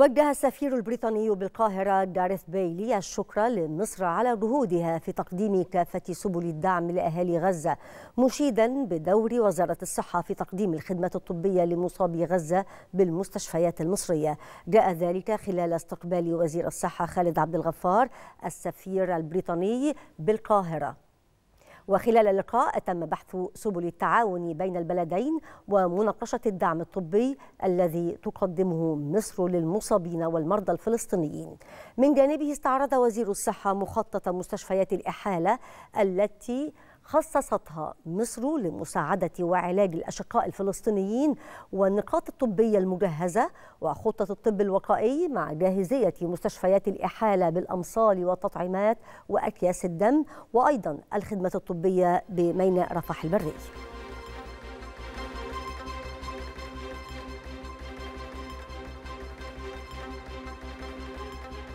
وجه السفير البريطاني بالقاهرة جاريث بيلي الشكر لمصر على جهودها في تقديم كافة سبل الدعم لأهالي غزة مشيدا بدور وزارة الصحة في تقديم الخدمة الطبية لمصابي غزة بالمستشفيات المصرية جاء ذلك خلال استقبال وزير الصحة خالد عبد الغفار السفير البريطاني بالقاهرة وخلال اللقاء تم بحث سبل التعاون بين البلدين ومناقشة الدعم الطبي الذي تقدمه مصر للمصابين والمرضى الفلسطينيين من جانبه استعرض وزير الصحة مخطط مستشفيات الإحالة التي خصصتها مصر لمساعدة وعلاج الأشقاء الفلسطينيين والنقاط الطبية المجهزة وخطة الطب الوقائي مع جاهزية مستشفيات الإحالة بالأمصال والتطعيمات وأكياس الدم وأيضا الخدمة الطبية بميناء رفح البري